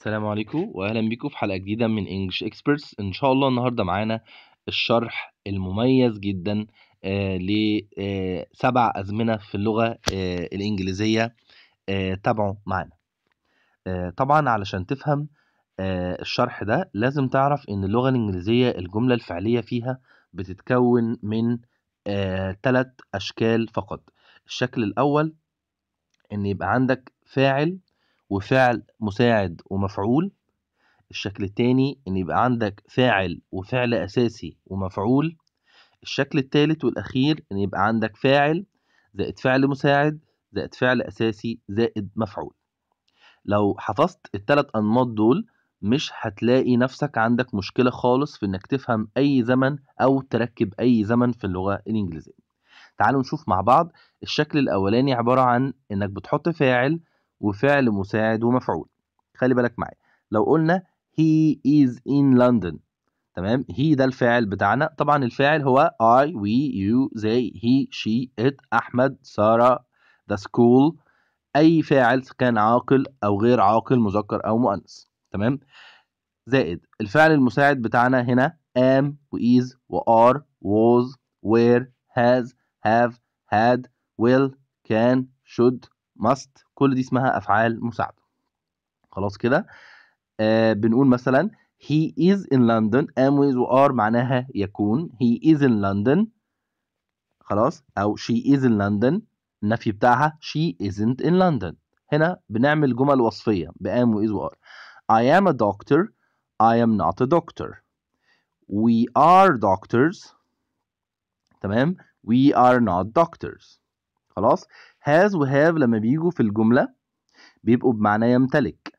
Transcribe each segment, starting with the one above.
السلام عليكم واهلا بيكم في حلقه جديده من انجلش اكسبرتس ان شاء الله النهارده معانا الشرح المميز جدا آه، لسبع آه، ازمنه في اللغه آه، الانجليزيه تابعوا معانا طبعا علشان تفهم الشرح ده لازم تعرف ان اللغه الانجليزيه الجمله الفعليه فيها بتتكون من ثلاث اشكال فقط الشكل الاول ان يبقى عندك فاعل وفعل مساعد ومفعول الشكل التاني ان يبقى عندك فاعل وفعل اساسي ومفعول الشكل التالت والاخير ان يبقى عندك فاعل زائد فعل مساعد زائد فعل اساسي زائد مفعول لو حفظت التلات انماط دول مش هتلاقي نفسك عندك مشكله خالص في انك تفهم اي زمن او تركب اي زمن في اللغه الانجليزيه تعالوا نشوف مع بعض الشكل الاولاني عباره عن انك بتحط فاعل وفعل مساعد ومفعول خلي بالك معايا لو قلنا he is in London تمام he ده الفاعل بتاعنا طبعا الفاعل هو I we you they he she it أحمد سارة the school أي فاعل كان عاقل أو غير عاقل مذكر أو مؤنث تمام زائد الفعل المساعد بتاعنا هنا am و is و are was where has have had will can should must كل دي اسمها أفعال مساعدة خلاص كده آه بنقول مثلا he is in London am with are معناها يكون he is in London خلاص أو she is in London النفي بتاعها she isn't in London هنا بنعمل جمل وصفية ب بام و are I am a doctor I am not a doctor We are doctors تمام We are not doctors خلاص has و have لما بيجوا في الجملة بيبقوا بمعنى يمتلك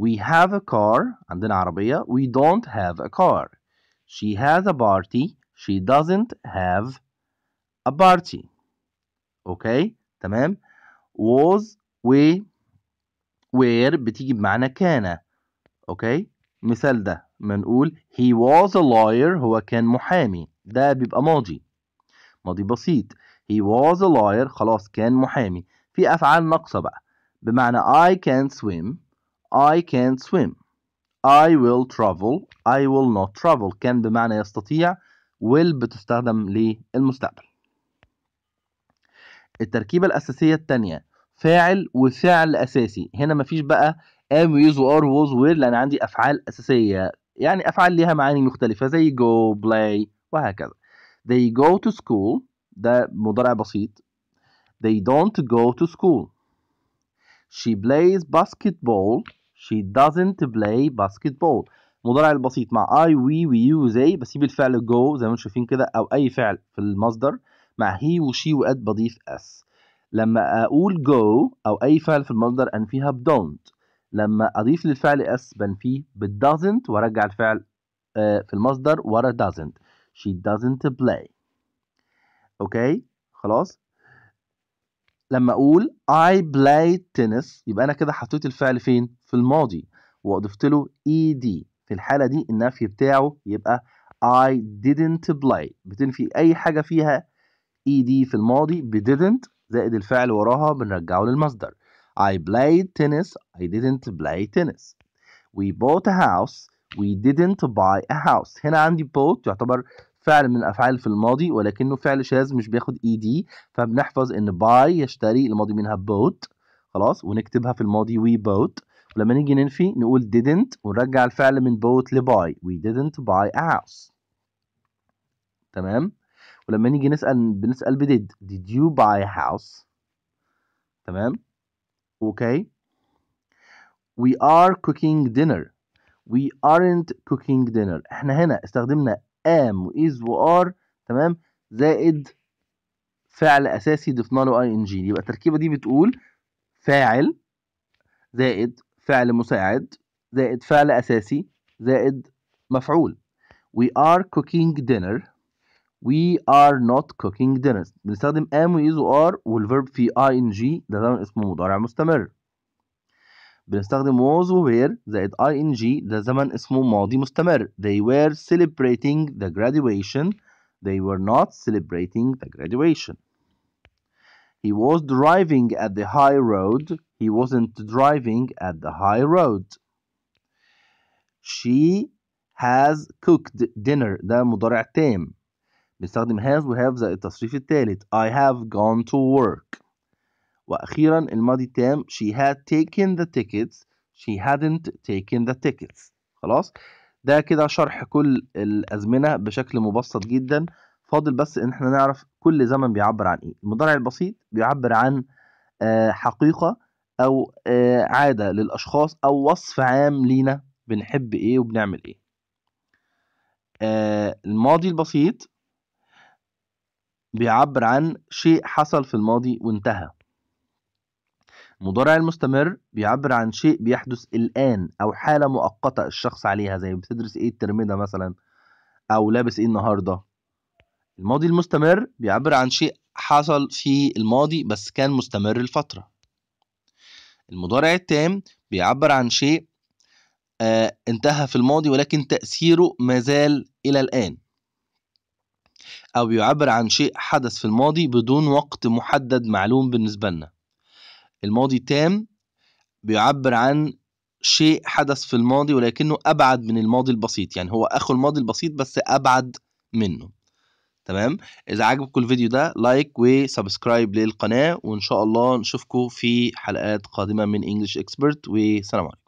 we have a car عندنا عربية we don't have a car she has a party she doesn't have a party اوكي تمام was و where بتيجي بمعنى كان اوكي مثال ده ما نقول he was a lawyer هو كان محامي ده بيبقى ماضي ماضي بسيط he was a lawyer خلاص كان محامي في أفعال ناقصة بقى بمعنى I can swim I can swim I will travel I will not travel كان بمعنى يستطيع will بتستخدم للمستقبل التركيبة الأساسية الثانية فاعل وفعل أساسي هنا مفيش بقى am is or was were لأن عندي أفعال أساسية يعني أفعال ليها معاني مختلفة زي go play وهكذا they go to school ده مضارع بسيط they don't go to school she plays basketball she doesn't play basketball المضارع البسيط مع I we we you they بسيب الفعل go زي ما انتم شايفين كده او اي فعل في المصدر مع he و she و at بضيف s لما اقول go او اي فعل في المصدر انفيها ب don't لما اضيف للفعل s بنفيه ب doesn't وارجع الفعل آه، في المصدر ورا doesn't she doesn't play اوكي خلاص لما اقول I play tennis يبقى انا كده حطيت الفعل فين في الماضي واضفت له ed في الحاله دي النفي بتاعه يبقى I didn't play بتنفي اي حاجه فيها ed في الماضي ب didn't زائد الفعل وراها بنرجعه للمصدر I played tennis I didn't play tennis We bought a house We didn't buy a house هنا عندي bought يعتبر فعل من الافعال في الماضي ولكنه فعل شاذ مش بياخد اي e دي فبنحفظ ان باي يشتري الماضي منها بوت خلاص ونكتبها في الماضي وي بوت ولما نيجي ننفي نقول didn't ونرجع الفعل من بوت لباي we didn't buy a house تمام ولما نيجي نسأل بنسأل بديد did you buy a house تمام اوكي we are cooking dinner we aren't cooking dinner احنا هنا استخدمنا ام وايز وار تمام زائد فعل اساسي ضفنا له اي ان جي يبقى التركيبه دي بتقول فاعل زائد فعل مساعد زائد فعل اساسي زائد مفعول we are cooking dinner we are not cooking dinner بنستخدم am و is و are والفيرب في ing ده ده اسمه مضارع مستمر بنستخدم was و were زائد ing ده زمن اسمه ماضي مستمر they were celebrating the graduation they were not celebrating the graduation he was driving at the high road he wasn't driving at the high road she has cooked dinner ده مضارع تام بنستخدم has و have زائد التصريف الثالث I have gone to work وأخيرا الماضي التام she had taken the tickets she hadn't taken the tickets خلاص ده كده شرح كل الأزمنة بشكل مبسط جدا فاضل بس إن احنا نعرف كل زمن بيعبر عن إيه المضارع البسيط بيعبر عن آه، حقيقة أو آه، عادة للأشخاص أو وصف عام لينا بنحب إيه وبنعمل إيه آه، الماضي البسيط بيعبر عن شيء حصل في الماضي وانتهى المضارع المستمر بيعبر عن شيء بيحدث الآن أو حالة مؤقتة الشخص عليها زي بتدرس إيه الترم ده مثلا أو لابس إيه النهاردة الماضي المستمر بيعبر عن شيء حصل في الماضي بس كان مستمر لفترة المضارع التام بيعبر عن شيء آه انتهى في الماضي ولكن تأثيره ما زال إلى الآن أو بيعبر عن شيء حدث في الماضي بدون وقت محدد معلوم بالنسبة لنا الماضي تام بيعبر عن شيء حدث في الماضي ولكنه أبعد من الماضي البسيط يعني هو أخو الماضي البسيط بس أبعد منه تمام إذا عجبكم الفيديو ده لايك وسبسكرايب للقناة وإن شاء الله نشوفكم في حلقات قادمة من English Expert وسلام عليكم